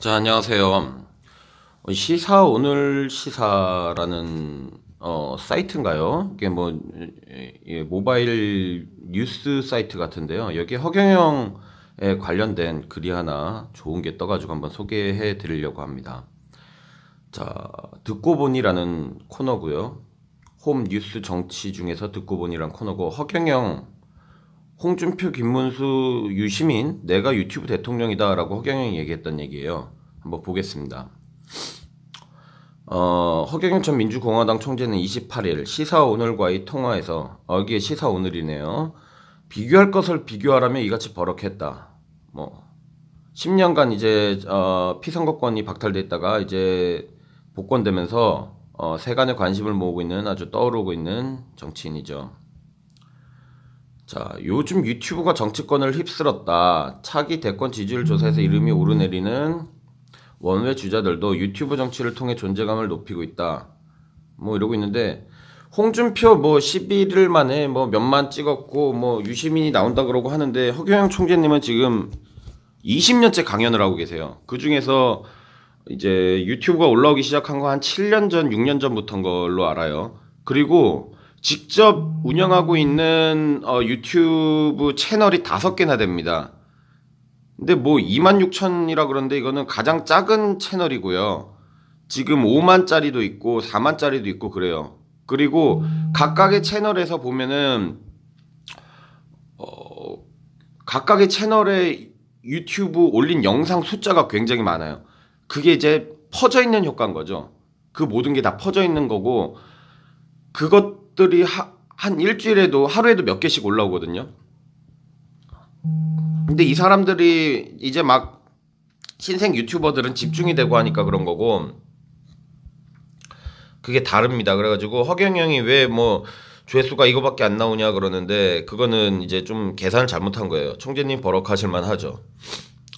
자, 안녕하세요. 어, 시사 오늘 시사라는 어, 사이트인가요? 이게 뭐 예, 모바일 뉴스 사이트 같은데요. 여기 허경영에 관련된 글이 하나 좋은 게 떠가지고 한번 소개해 드리려고 합니다. 자, 듣고 보니라는 코너고요. 홈 뉴스 정치 중에서 듣고 보니란 코너고 허경영 홍준표, 김문수, 유시민 내가 유튜브 대통령이다라고 허경영이 얘기했던 얘기예요. 한번 보겠습니다. 어, 허경영 전 민주공화당 총재는 28일 시사오늘과의 통화에서 어, 여기에 시사오늘이네요. 비교할 것을 비교하라며 이같이 버럭했다. 뭐 10년간 이제 어, 피선거권이 박탈됐다가 이제 복권되면서 어, 세간의 관심을 모으고 있는 아주 떠오르고 있는 정치인이죠. 자, 요즘 유튜브가 정치권을 휩쓸었다. 차기 대권 지지율 조사에서 이름이 오르내리는 원외 주자들도 유튜브 정치를 통해 존재감을 높이고 있다. 뭐 이러고 있는데 홍준표 뭐 11일 만에 뭐 몇만 찍었고 뭐 유시민이 나온다 그러고 하는데 허경영 총재님은 지금 20년째 강연을 하고 계세요. 그 중에서 이제 유튜브가 올라오기 시작한 거 한 7년 전, 6년 전부터인 걸로 알아요. 그리고 직접 운영하고 있는 어, 유튜브 채널이 다섯 개나 됩니다. 근데 뭐 2만 6천이라 그런데 이거는 가장 작은 채널이고요. 지금 5만짜리도 있고 4만짜리도 있고 그래요. 그리고 각각의 채널에서 보면은 어, 각각의 채널에 유튜브 올린 영상 숫자가 굉장히 많아요. 그게 이제 퍼져 있는 효과인 거죠. 그 모든 게 다 퍼져 있는 거고 그것 것들이 하, 한 일주일에도 하루에도 몇 개씩 올라오거든요. 근데 이 사람들이 이제 막 신생 유튜버들은 집중이 되고 하니까 그런 거고 그게 다릅니다. 그래가지고 허경영이 왜 뭐 조회수가 이거밖에 안 나오냐 그러는데 그거는 이제 좀 계산을 잘못한 거예요. 총재님 버럭하실만 하죠.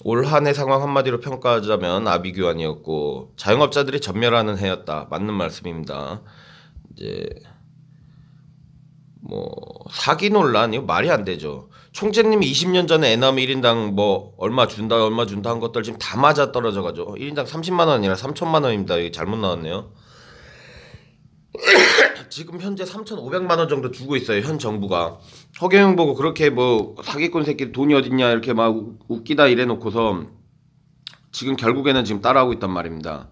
올 한해 상황 한마디로 평가하자면 아비규환이었고 자영업자들이 전멸하는 해였다. 맞는 말씀입니다. 이제 사기 논란 이거 말이 안 되죠. 총재님이 20년 전에 애나미 1인당 뭐 얼마 준다 얼마 준다 한 것들 지금 다 맞아 떨어져 가지고 1인당 30만 원이라 3천만 원입니다. 이게 잘못 나왔네요. 지금 현재 3,500만 원 정도 주고 있어요. 현 정부가. 허경영 보고 그렇게 뭐 사기꾼 새끼 돈이 어딨냐 이렇게 막 웃기다 이래 놓고서 지금 결국에는 지금 따라하고 있단 말입니다.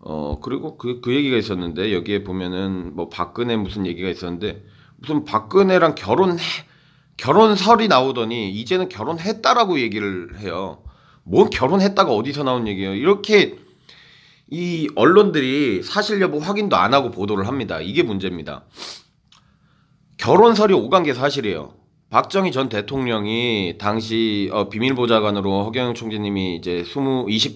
어, 그리고 그, 그 얘기가 있었는데, 여기에 보면은, 뭐, 박근혜 무슨 얘기가 있었는데, 무슨 박근혜랑 결혼해 결혼설이 나오더니 이제는 결혼했다라고 얘기를 해요. 뭔 결혼했다가 어디서 나온 얘기예요? 이렇게 이 언론들이 사실 여부 확인도 안 하고 보도를 합니다. 이게 문제입니다. 결혼설이 오간 게 사실이에요. 박정희 전 대통령이 당시 어, 비밀보좌관으로 허경영 총재님이 이제 20,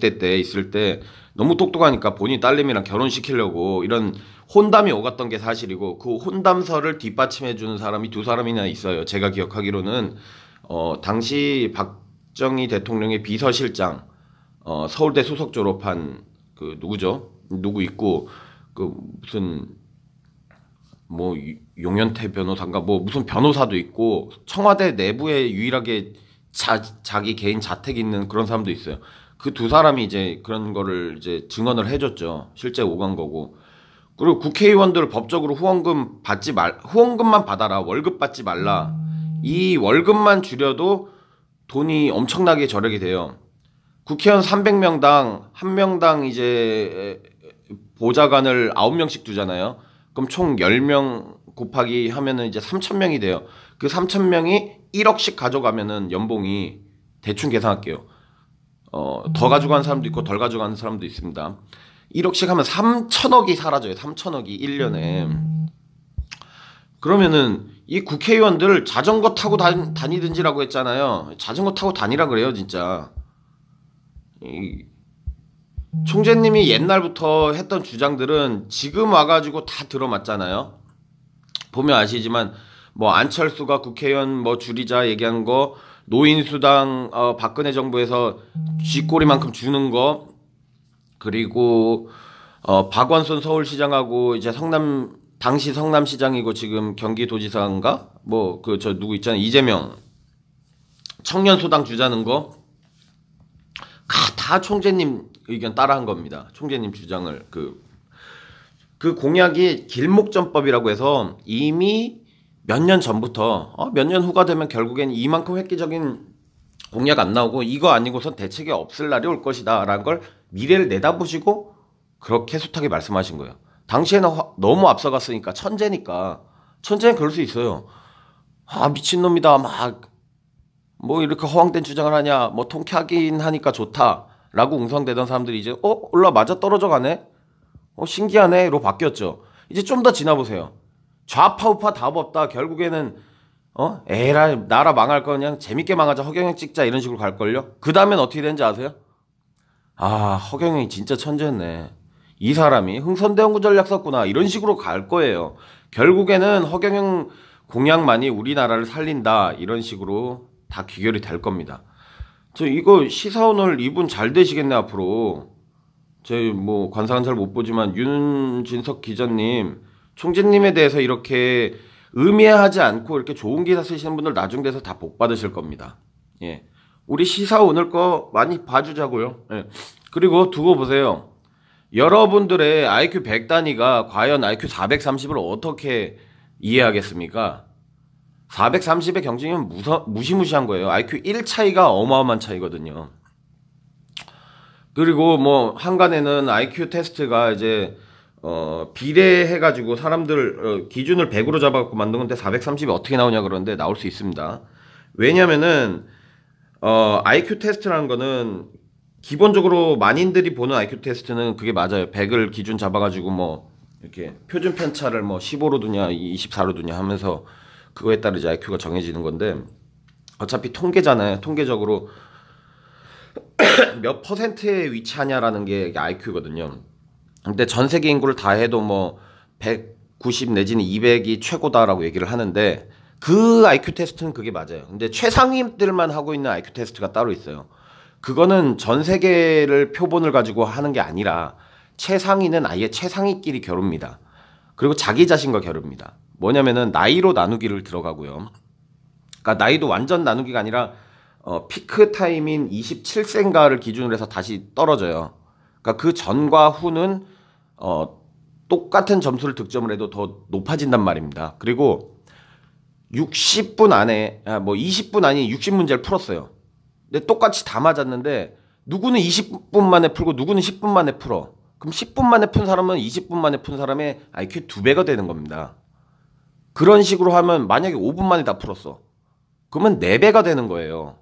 20대 때 있을 때 너무 똑똑하니까 본인 딸님이랑 결혼시키려고 이런 혼담이 오갔던 게 사실이고 그혼담설을 뒷받침해 주는 사람이 두 사람이나 있어요. 제가 기억하기로는 어, 당시 박정희 대통령의 비서실장 어, 서울대 수석 졸업한 그 누구죠? 누구 있고 그 무슨 뭐 용현태 변호사인가 뭐 무슨 변호사도 있고 청와대 내부에 유일하게 자, 자기 개인 자택 있는 그런 사람도 있어요. 그 두 사람이 이제 그런 거를 이제 증언을 해줬죠. 실제 오간 거고. 그리고 국회의원들 법적으로 후원금 받지 말, 후원금만 받아라. 월급 받지 말라. 이 월급만 줄여도 돈이 엄청나게 절약이 돼요. 국회의원 300명당, 한명당 이제 보좌관을 9명씩 두잖아요. 그럼 총 10명 곱하기 하면은 이제 3,000명이 돼요. 그 3,000명이 1억씩 가져가면은 연봉이 대충 계산할게요. 어, 더 음. 가져간 사람도 있고 덜 가져간 사람도 있습니다. 1억씩 하면 3천억이 사라져요. 3천억이 1년에. 음. 그러면은 이 국회의원들 자전거 타고 다니, 다니든지라고 했잖아요. 자전거 타고 다니라 그래요, 진짜. 이, 총재님이 옛날부터 했던 주장들은 지금 와가지고 다 들어맞잖아요. 보면 아시지만 뭐 안철수가 국회의원 뭐 줄이자 얘기한 거 노인수당 어, 박근혜 정부에서 쥐꼬리만큼 주는 거 그리고 어, 박원순 서울시장하고 이제 성남 당시 성남시장이고 지금 경기도지사인가 뭐 그 저 누구 있잖아요 이재명 청년수당 주자는 거다 총재님 의견 따라한 겁니다. 총재님 주장을 그그 그 공약이 길목전법이라고 해서 이미 몇 년 전부터 어, 몇 년 후가 되면 결국엔 이만큼 획기적인 공약 안 나오고 이거 아니고선 대책이 없을 날이 올 것이다라는 걸 미래를 내다보시고 그렇게 숱하게 말씀하신 거예요. 당시에는 화, 너무 앞서갔으니까 천재니까 천재는 그럴 수 있어요. 아 미친놈이다 막 뭐 이렇게 허황된 주장을 하냐 뭐 통쾌하긴 하니까 좋다 라고 웅성대던 사람들이 이제 어 올라 맞아 떨어져 가네 어 신기하네로 바뀌었죠 이제 좀 더 지나보세요 좌파 우파 답 없다 결국에는 어 에라 나라 망할 거 그냥 재밌게 망하자 허경영 찍자 이런 식으로 갈걸요 그 다음엔 어떻게 되는지 아세요 아 허경영이 진짜 천재였네 이 사람이 흥선대원군 전략 썼구나 이런 식으로 갈 거예요 결국에는 허경영 공약만이 우리나라를 살린다 이런 식으로 다 귀결이 될 겁니다 저 이거 시사오늘 이분 잘 되시겠네 앞으로. 제뭐 관상은 잘 못 보지만 윤진석 기자님, 총재님에 대해서 이렇게 의미하지 않고 이렇게 좋은 기사 쓰시는 분들 나중 돼서 다 복 받으실 겁니다. 예. 우리 시사 오늘 거 많이 봐주자고요. 예. 그리고 두고 보세요. 여러분들의 IQ 100단위가 과연 IQ 430을 어떻게 이해하겠습니까? 430의 경쟁이면 무서, 무시무시한 거예요. IQ 1 차이가 어마어마한 차이거든요. 그리고 뭐 한간에는 IQ 테스트가 이제 어 비례해 가지고 사람들 어, 기준을 100으로 잡아 갖고 만든 건데 430이 어떻게 나오냐 그러는데 나올 수 있습니다. 왜냐면은 어 IQ 테스트라는 거는 기본적으로 만인들이 보는 IQ 테스트는 그게 맞아요. 100을 기준 잡아 가지고 뭐 이렇게 표준 편차를 뭐 15로 두냐 24로 두냐 하면서 그거에 따르지 IQ가 정해지는 건데 어차피 통계잖아요. 통계적으로 몇 퍼센트에 위치하냐라는 게 IQ거든요. 근데 전 세계 인구를 다 해도 뭐 190 내지는 200이 최고다라고 얘기를 하는데 그 IQ 테스트는 그게 맞아요. 근데 최상위들만 하고 있는 IQ 테스트가 따로 있어요. 그거는 전 세계를 표본을 가지고 하는 게 아니라 최상위는 아예 최상위끼리 겨룹니다. 그리고 자기 자신과 겨룹니다. 뭐냐면은 나이로 나누기를 들어가고요. 그러니까 나이도 완전 나누기가 아니라 어, 피크 타임인 27세인가를 기준으로 해서 다시 떨어져요. 그러니까 그 전과 후는 어, 똑같은 점수를 득점을 해도 더 높아진단 말입니다. 그리고 60분 안에 아, 뭐 20분 안에 60문제를 풀었어요. 근데 똑같이 다 맞았는데 누구는 20분 만에 풀고 누구는 10분 만에 풀어. 그럼 10분 만에 푼 사람은 20분 만에 푼 사람의 IQ 두 배가 되는 겁니다. 그런 식으로 하면 만약에 5분 만에 다 풀었어. 그러면 4배가 되는 거예요.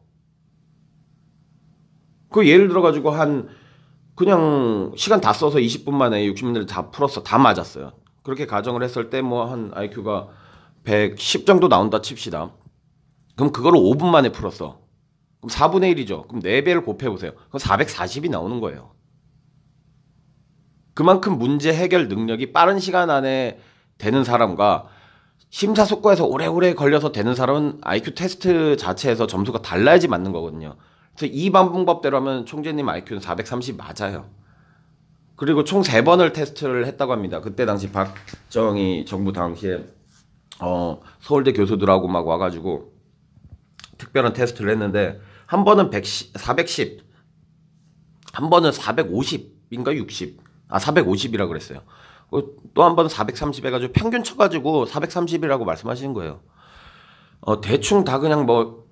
그 예를 들어가지고 한, 그냥 시간 다 써서 20분 만에 60문제를 다 풀었어. 다 맞았어요. 그렇게 가정을 했을 때 뭐 한 IQ가 110 정도 나온다 칩시다. 그럼 그걸 5분 만에 풀었어. 그럼 4분의 1이죠. 그럼 4배를 곱해보세요. 그럼 440이 나오는 거예요. 그만큼 문제 해결 능력이 빠른 시간 안에 되는 사람과 심사숙고해서 오래오래 걸려서 되는 사람은 IQ 테스트 자체에서 점수가 달라야지 맞는 거거든요. 그래서 이 방법대로 하면 총재님 IQ는 430 맞아요. 그리고 총 3번을 테스트를 했다고 합니다. 그때 당시 박정희 정부 당시에 어, 서울대 교수들하고 막 와가지고 특별한 테스트를 했는데 한 번은 110, 410, 한 번은 450인가 60, 아 450이라 그랬어요. 어, 또한 번 430 해가지고 평균 쳐가지고 430이라고 말씀하시는 거예요. 어, 대충 다 그냥 뭐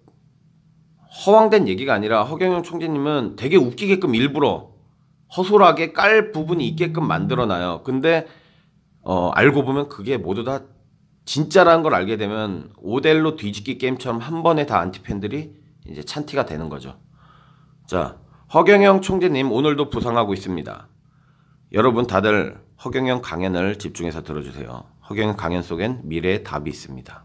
허황된 얘기가 아니라 허경영 총재님은 되게 웃기게끔 일부러 허술하게 깔 부분이 있게끔 만들어놔요. 근데 어, 알고 보면 그게 모두 다 진짜라는 걸 알게 되면 오델로 뒤집기 게임처럼 한 번에 다 안티팬들이 이제 찬티가 되는 거죠. 자, 허경영 총재님 오늘도 부상하고 있습니다. 여러분 다들 허경영 강연을 집중해서 들어주세요. 허경영 강연 속엔 미래의 답이 있습니다.